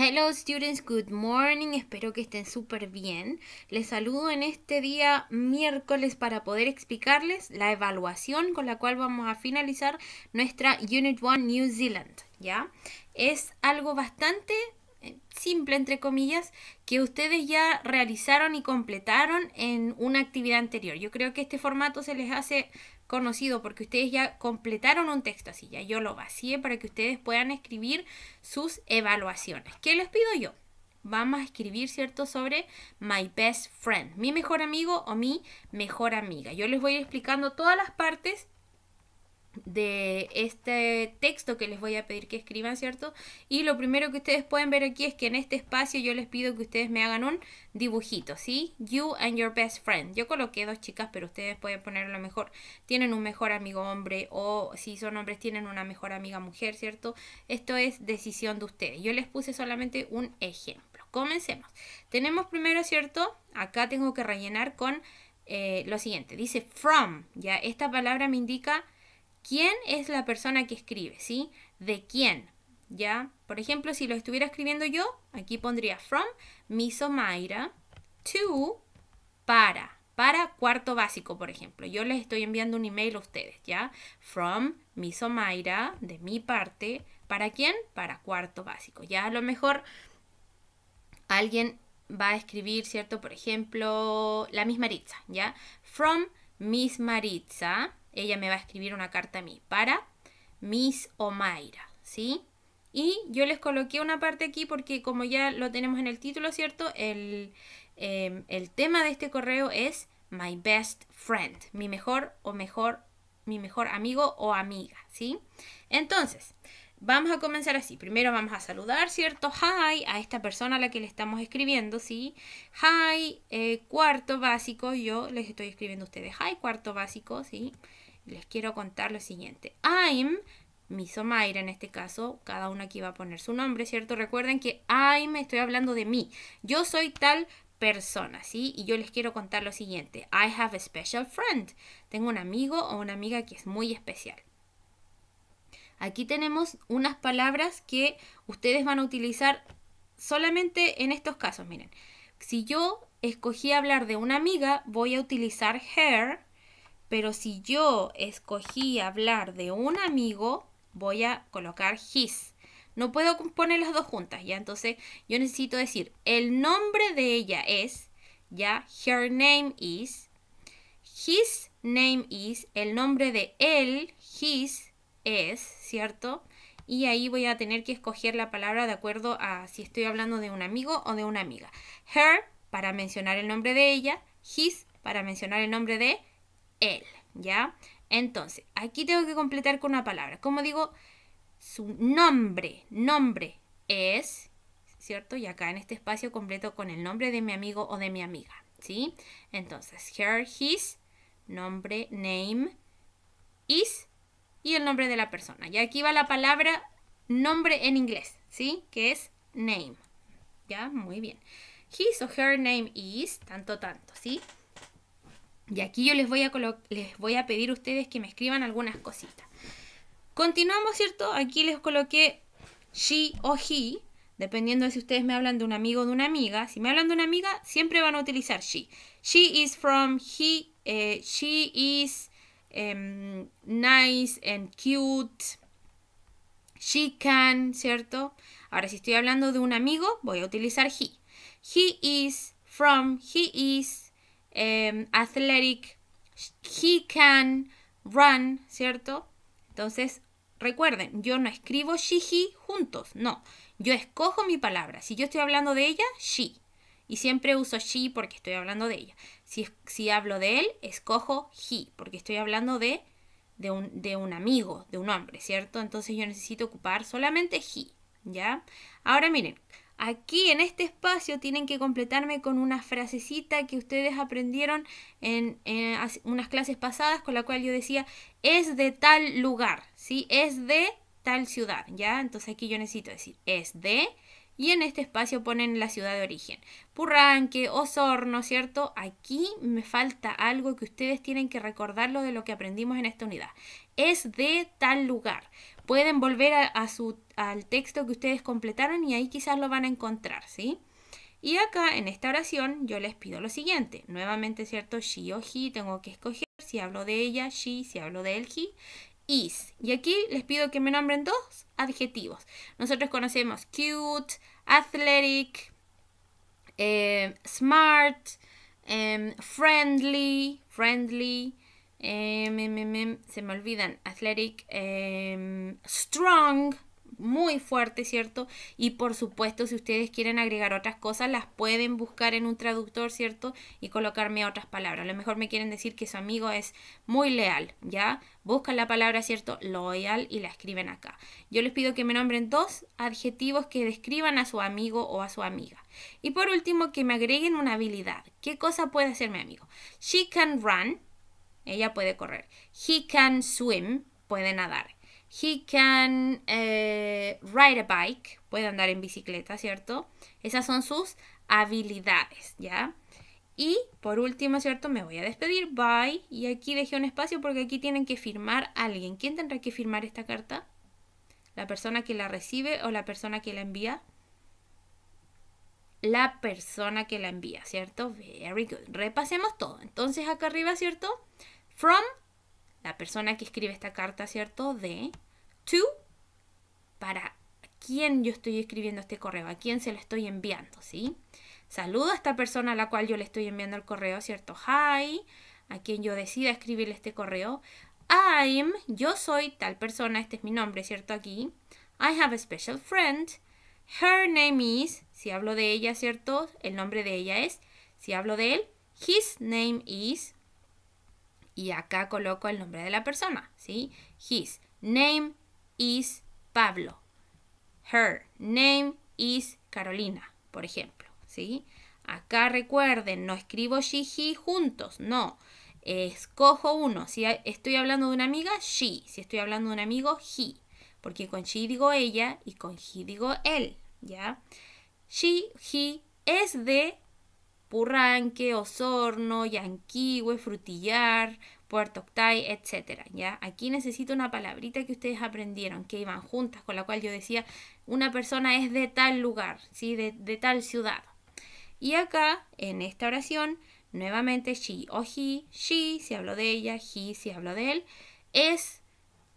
Hello students, good morning, espero que estén súper bien. Les saludo en este día miércoles para poder explicarles la evaluación con la cual vamos a finalizar nuestra Unit 1 New Zealand, ¿ya? Es algo bastante eh, simple, entre comillas, que ustedes ya realizaron y completaron en una actividad anterior. Yo creo que este formato se les hace conocido, porque ustedes ya completaron un texto, así ya yo lo vacié para que ustedes puedan escribir sus evaluaciones. ¿Qué les pido yo? Vamos a escribir, ¿cierto?, sobre my best friend, mi mejor amigo o mi mejor amiga. Yo les voy explicando todas las partes de este texto que les voy a pedir que escriban, ¿cierto? Y lo primero que ustedes pueden ver aquí es que en este espacio yo les pido que ustedes me hagan un dibujito, ¿sí? You and your best friend. Yo coloqué dos chicas, pero ustedes pueden ponerlo mejor. Tienen un mejor amigo hombre o si son hombres tienen una mejor amiga mujer, ¿cierto? Esto es decisión de ustedes. Yo les puse solamente un ejemplo. Comencemos. Tenemos primero, ¿cierto? Acá tengo que rellenar con eh, lo siguiente. Dice from, ¿ya? Esta palabra me indica quién es la persona que escribe, ¿sí? De quién, ¿ya? Por ejemplo, si lo estuviera escribiendo yo, aquí pondría from Misomaira to para, para cuarto básico, por ejemplo. Yo les estoy enviando un email a ustedes, ¿ya? From Misomaira, de mi parte, ¿para quién? Para cuarto básico. Ya a lo mejor alguien va a escribir, ¿cierto? Por ejemplo, la Miss Maritza, ¿ya? From Miss Maritza ella me va a escribir una carta a mí, para Miss Omaira, ¿sí? Y yo les coloqué una parte aquí porque como ya lo tenemos en el título, ¿cierto? Em, el, tema de este correo es My Best Friend, mi mejor o mejor, mi mejor amigo o amiga, ¿sí? Entonces, Vamos a comenzar así. Primero vamos a saludar, ¿cierto? Hi a esta persona a la que le estamos escribiendo, ¿sí? Hi, eh, cuarto básico. Yo les estoy escribiendo a ustedes. Hi, cuarto básico, ¿sí? les quiero contar lo siguiente. I'm, Miss Omaira en este caso, cada una aquí va a poner su nombre, ¿cierto? Recuerden que I'm estoy hablando de mí. Yo soy tal persona, ¿sí? Y yo les quiero contar lo siguiente. I have a special friend. Tengo un amigo o una amiga que es muy especial. Aquí tenemos unas palabras que ustedes van a utilizar solamente en estos casos, miren. Si yo escogí hablar de una amiga, voy a utilizar her pero si yo escogí hablar de un amigo, voy a colocar his. No puedo poner las dos juntas, ¿ya? Entonces yo necesito decir, el nombre de ella es, ¿ya? Her name is. His name is, el nombre de él, his, es, ¿cierto? Y ahí voy a tener que escoger la palabra de acuerdo a si estoy hablando de un amigo o de una amiga. Her, para mencionar el nombre de ella. His, para mencionar el nombre de él, ¿ya? Entonces, aquí tengo que completar con una palabra. Como digo, su nombre, nombre es, ¿cierto? Y acá en este espacio completo con el nombre de mi amigo o de mi amiga, ¿sí? Entonces, her, his, nombre, name, is y el nombre de la persona. Y aquí va la palabra nombre en inglés, ¿sí? Que es name. ¿Ya? Muy bien. His o her name is, tanto, tanto, ¿sí? Y aquí yo les voy a, les voy a pedir a ustedes que me escriban algunas cositas. Continuamos, ¿cierto? Aquí les coloqué she o he, dependiendo de si ustedes me hablan de un amigo o de una amiga. Si me hablan de una amiga, siempre van a utilizar she. She is from he, eh, she is em, nice and cute. She can, ¿cierto? Ahora, si estoy hablando de un amigo, voy a utilizar he. He is from, he is, Em, athletic, he can run, ¿cierto? Entonces, recuerden, yo no escribo she, he juntos, no. Yo escojo mi palabra. Si yo estoy hablando de ella, she. Y siempre uso she porque estoy hablando de ella. Si, si hablo de él, escojo he porque estoy hablando de, de, un, de un amigo, de un hombre, ¿cierto? Entonces yo necesito ocupar solamente he, ¿ya? Ahora miren, aquí en este espacio tienen que completarme con una frasecita que ustedes aprendieron en, eh, unas clases pasadas con la cual yo decía es de tal lugar, ¿sí? Es de tal ciudad, ¿ya? Entonces aquí yo necesito decir es de y en este espacio ponen la ciudad de origen. Purranque, Osorno, ¿cierto? Aquí me falta algo que ustedes tienen que recordarlo de lo que aprendimos en esta unidad. Es de tal lugar. Pueden volver a su al texto que ustedes completaron y ahí quizás lo van a encontrar, ¿sí? Y acá en esta oración yo les pido lo siguiente, nuevamente, ¿cierto? She o he, tengo que escoger si hablo de ella, she, si hablo de él, he, is. Y aquí les pido que me nombren dos adjetivos. Nosotros conocemos cute, athletic, eh, smart, em, friendly, friendly, em, em, se me olvidan, athletic, strong, muy fuerte, ¿cierto? Y por supuesto, si ustedes quieren agregar otras cosas, las pueden buscar en un traductor, ¿cierto? Y colocarme otras palabras. A lo mejor me quieren decir que su amigo es muy leal, ¿ya? Buscan la palabra, ¿cierto? Loyal y la escriben acá. Yo les pido que me nombren dos adjetivos que describan a su amigo o a su amiga. Y por último, que me agreguen una habilidad. ¿Qué cosa puede hacer mi amigo? She can run. Ella puede correr. He can swim. Puede nadar. He can eh, ride a bike, puede andar en bicicleta, ¿cierto? Esas son sus habilidades, ¿ya? Y por último, ¿cierto? Me voy a despedir, bye. Y aquí dejé un espacio porque aquí tienen que firmar alguien. ¿Quién tendrá que firmar esta carta? ¿La persona que la recibe o la persona que la envía? La persona que la envía, ¿cierto? Very good. Repasemos todo. Entonces acá arriba, ¿cierto? From la persona que escribe esta carta, ¿cierto? De to, para quién yo estoy escribiendo este correo, a quién se lo estoy enviando, ¿sí? Saludo a esta persona a la cual yo le estoy enviando el correo, ¿cierto? Hi, a quien yo decida escribirle este correo. I'm, yo soy tal persona, este es mi nombre, ¿cierto? Aquí. I have a special friend. Her name is, si hablo de ella, ¿cierto? El nombre de ella es. Si hablo de él, his name is y acá coloco el nombre de la persona, ¿sí? His name is Pablo. Her name is Carolina, por ejemplo, ¿sí? Acá recuerden, no escribo she, he juntos, no. Escojo uno. Si estoy hablando de una amiga, she. Si estoy hablando de un amigo, he. Porque con she digo ella y con he digo él, ¿ya? She, he es de Purranque, Osorno, Yanquihue, Frutillar, Puerto Octay, etcétera, ¿ya? Aquí necesito una palabrita que ustedes aprendieron, que iban juntas, con la cual yo decía, una persona es de tal lugar, ¿sí? De, tal ciudad. Y acá, en esta oración, nuevamente, she o he, she, si hablo de ella, he, si hablo de él, es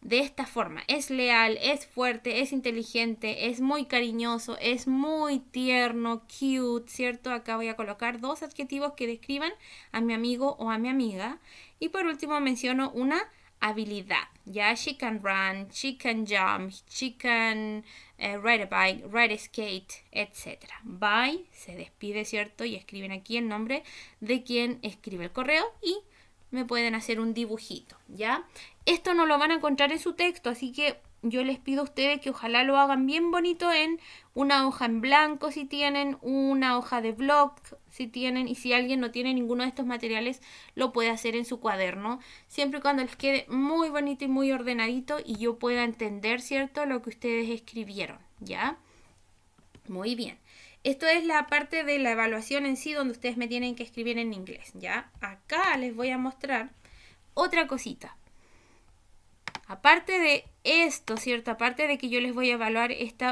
de esta forma. Es leal, es fuerte, es inteligente, es muy cariñoso, es muy tierno, cute, ¿cierto? Acá voy a colocar dos adjetivos que describan a mi amigo o a mi amiga. Y por último menciono una habilidad. Ya, she can run, she can jump, she can eh, ride a bike, ride a skate, etc. Bye, se despide, ¿cierto? Y escriben aquí el nombre de quien escribe el correo y me pueden hacer un dibujito, ¿ya? Esto no lo van a encontrar en su texto, así que yo les pido a ustedes que ojalá lo hagan bien bonito en una hoja en blanco si tienen, una hoja de blog si tienen y si alguien no tiene ninguno de estos materiales lo puede hacer en su cuaderno, siempre y cuando les quede muy bonito y muy ordenadito y yo pueda entender, ¿cierto?, lo que ustedes escribieron, ¿ya? Muy bien. Esto es la parte de la evaluación en sí donde ustedes me tienen que escribir en inglés, ¿ya? Acá les voy a mostrar otra cosita. Aparte de esto, ¿cierto? Aparte de que yo les voy a evaluar este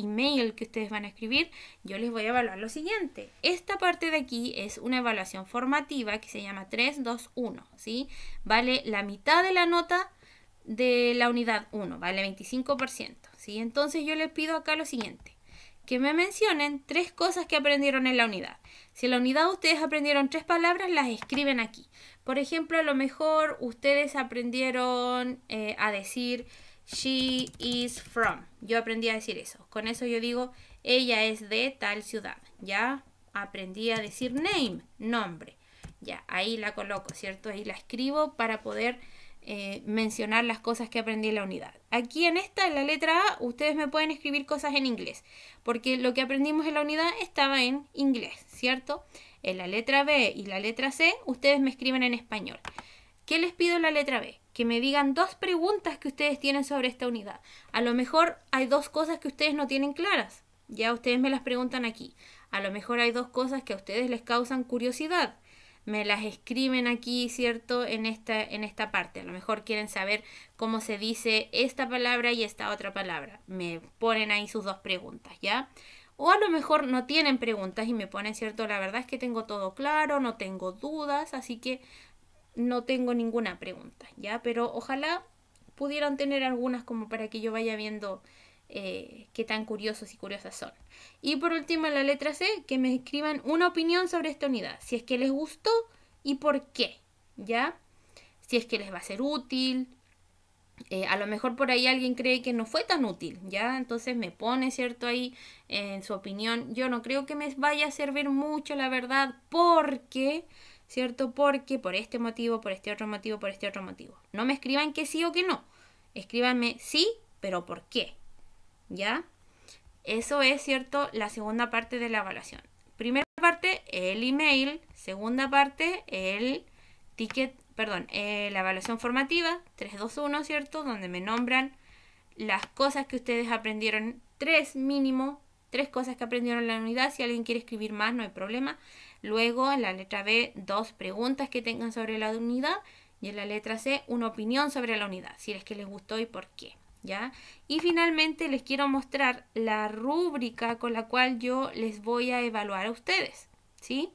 email que ustedes van a escribir, yo les voy a evaluar lo siguiente. Esta parte de aquí es una evaluación formativa que se llama 321, ¿sí? Vale la mitad de la nota de la unidad 1, vale 25%, ¿sí? Entonces yo les pido acá lo siguiente que me mencionen tres cosas que aprendieron en la unidad. Si en la unidad ustedes aprendieron tres palabras, las escriben aquí. Por ejemplo, a lo mejor ustedes aprendieron eh, a decir she is from. Yo aprendí a decir eso. Con eso yo digo ella es de tal ciudad. Ya aprendí a decir name, nombre. Ya, ahí la coloco, ¿cierto? Ahí la escribo para poder eh, mencionar las cosas que aprendí en la unidad. Aquí en esta, en la letra A, ustedes me pueden escribir cosas en inglés, porque lo que aprendimos en la unidad estaba en inglés, ¿cierto? En la letra B y la letra C, ustedes me escriben en español. ¿Qué les pido en la letra B? Que me digan dos preguntas que ustedes tienen sobre esta unidad. A lo mejor hay dos cosas que ustedes no tienen claras. Ya ustedes me las preguntan aquí. A lo mejor hay dos cosas que a ustedes les causan curiosidad me las escriben aquí, ¿cierto? En esta, en esta parte. A lo mejor quieren saber cómo se dice esta palabra y esta otra palabra. Me ponen ahí sus dos preguntas, ¿ya? O a lo mejor no tienen preguntas y me ponen, ¿cierto? La verdad es que tengo todo claro, no tengo dudas, así que no tengo ninguna pregunta, ¿ya? Pero ojalá pudieran tener algunas como para que yo vaya viendo eh, qué tan curiosos y curiosas son. Y por último, la letra C, que me escriban una opinión sobre esta unidad, si es que les gustó y por qué, ¿ya? Si es que les va a ser útil. Eh, a lo mejor por ahí alguien cree que no fue tan útil, ¿ya? Entonces me pone, ¿cierto? Ahí en su opinión, yo no creo que me vaya a servir mucho, la verdad, porque, ¿cierto? Porque por este motivo, por este otro motivo, por este otro motivo. No me escriban que sí o que no. Escríbanme sí, pero ¿por qué? ¿ya? Eso es, ¿cierto? La segunda parte de la evaluación. Primera parte, el email. Segunda parte, el ticket, perdón, eh, la evaluación formativa, 321, ¿cierto? Donde me nombran las cosas que ustedes aprendieron, tres mínimo, tres cosas que aprendieron en la unidad. Si alguien quiere escribir más, no hay problema. Luego, en la letra B, dos preguntas que tengan sobre la unidad. Y en la letra C, una opinión sobre la unidad, si es que les gustó y por qué. Y finalmente les quiero mostrar la rúbrica con la cual yo les voy a evaluar a ustedes, ¿sí?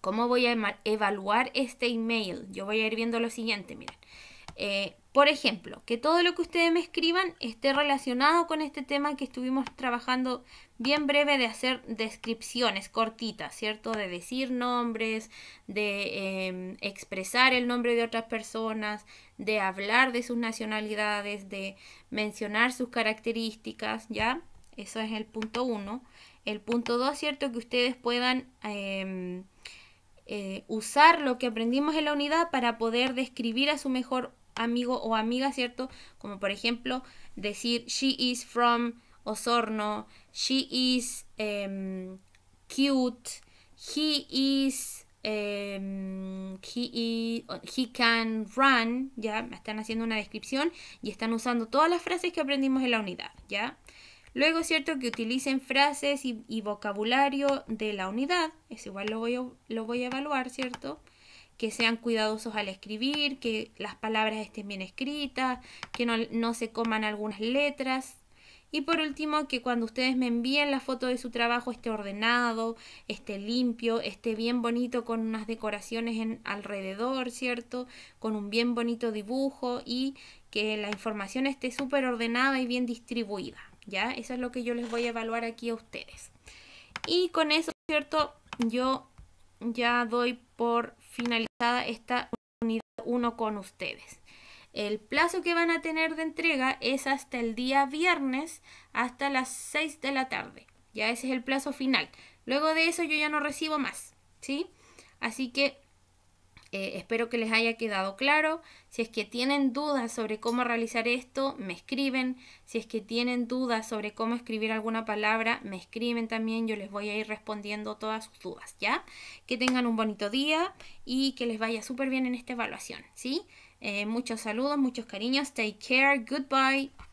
¿Cómo voy a evaluar este email? Yo voy a ir viendo lo siguiente, miren. Eh, por ejemplo, que todo lo que ustedes me escriban esté relacionado con este tema que estuvimos trabajando bien breve de hacer descripciones cortitas, ¿cierto? De decir nombres, de em, expresar el nombre de otras personas, de hablar de sus nacionalidades, de mencionar sus características, ¿ya? Eso es el punto uno. El punto dos, ¿cierto? Que ustedes puedan... Em, eh, usar lo que aprendimos en la unidad para poder describir a su mejor amigo o amiga, ¿cierto? Como por ejemplo decir she is from Osorno, she is em, cute, he is... Em, he, can run, ¿ya? me Están haciendo una descripción y están usando todas las frases que aprendimos en la unidad, ¿ya? Luego cierto que utilicen frases y, vocabulario de la unidad, es igual lo voy, a, lo voy a evaluar, ¿cierto? que sean cuidadosos al escribir, que las palabras estén bien escritas, que no, se coman algunas letras. Y por último, que cuando ustedes me envíen la foto de su trabajo esté ordenado, esté limpio, esté bien bonito con unas decoraciones en alrededor, ¿cierto? Con un bien bonito dibujo y que la información esté súper ordenada y bien distribuida, ¿ya? Eso es lo que yo les voy a evaluar aquí a ustedes. Y con eso, ¿cierto? Yo ya doy por finalizada esta unidad 1 con ustedes. El plazo que van a tener de entrega es hasta el día viernes, hasta las 6 de la tarde. Ya ese es el plazo final. Luego de eso yo ya no recibo más, ¿sí? Así que eh, espero que les haya quedado claro. Si es que tienen dudas sobre cómo realizar esto, me escriben. Si es que tienen dudas sobre cómo escribir alguna palabra, me escriben también. Yo les voy a ir respondiendo todas sus dudas, ¿ya? Que tengan un bonito día y que les vaya súper bien en esta evaluación, ¿sí? Eh, muchos saludos, muchos cariños. Take care. Goodbye.